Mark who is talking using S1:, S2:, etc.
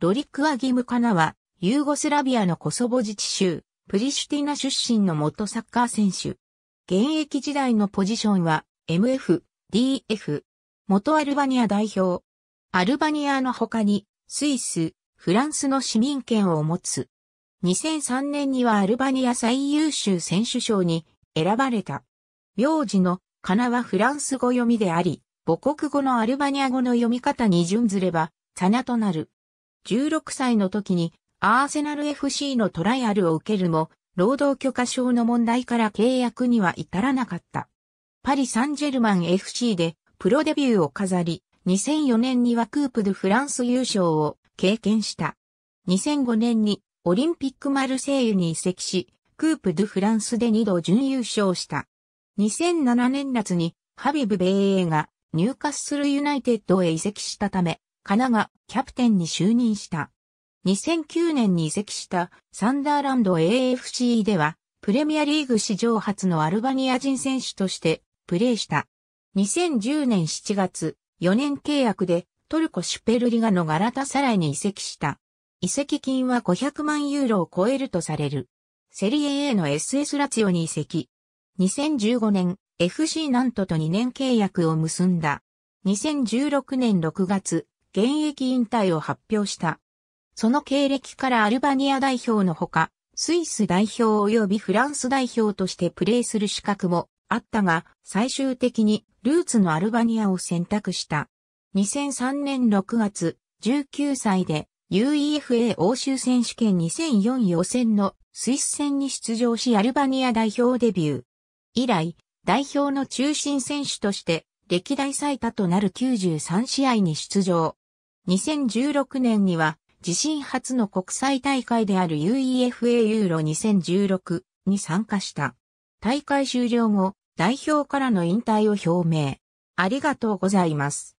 S1: ロリック・アギムカナは、ユーゴスラビアのコソボ自治州、プリシュティナ出身の元サッカー選手。現役時代のポジションは、MF、DF、元アルバニア代表。アルバニアの他に、スイス、フランスの市民権を持つ。2003年にはアルバニア最優秀選手賞に選ばれた。名字のカナはフランス語読みであり、母国語のアルバニア語の読み方に準ずれば、サナとなる。16歳の時にアーセナル FC のトライアルを受けるも、労働許可証の問題から契約には至らなかった。パリ・サンジェルマン FC でプロデビューを飾り、2004年にはクープでフランス優勝を経験した。2005年にオリンピックマルセイユに移籍し、クープ・ドゥ・フランスで2度準優勝した。2007年夏にハビブ・米英が入荷するユナイテッドへ移籍したため、カナがキャプテンに就任した。2009年に移籍したサンダーランド AFC では、プレミアリーグ史上初のアルバニア人選手としてプレーした。2010年7月、4年契約でトルコシュペルリガのガラタサライに移籍した。移籍金は500万ユーロを超えるとされる。セリエ A の SS ラツヨオに移籍。2015年、FC ナントと2年契約を結んだ。2016年6月、現役引退を発表した。その経歴からアルバニア代表のほか、スイス代表及びフランス代表としてプレーする資格もあったが、最終的にルーツのアルバニアを選択した。2003年6月、19歳で UEFA 欧州選手権2004予選のスイス戦に出場しアルバニア代表デビュー。以来、代表の中心選手として歴代最多となる93試合に出場。2016年には自身初の国際大会である UEFA ユーロ2016に参加した。大会終了後、代表からの引退を表明。ありがとうございます。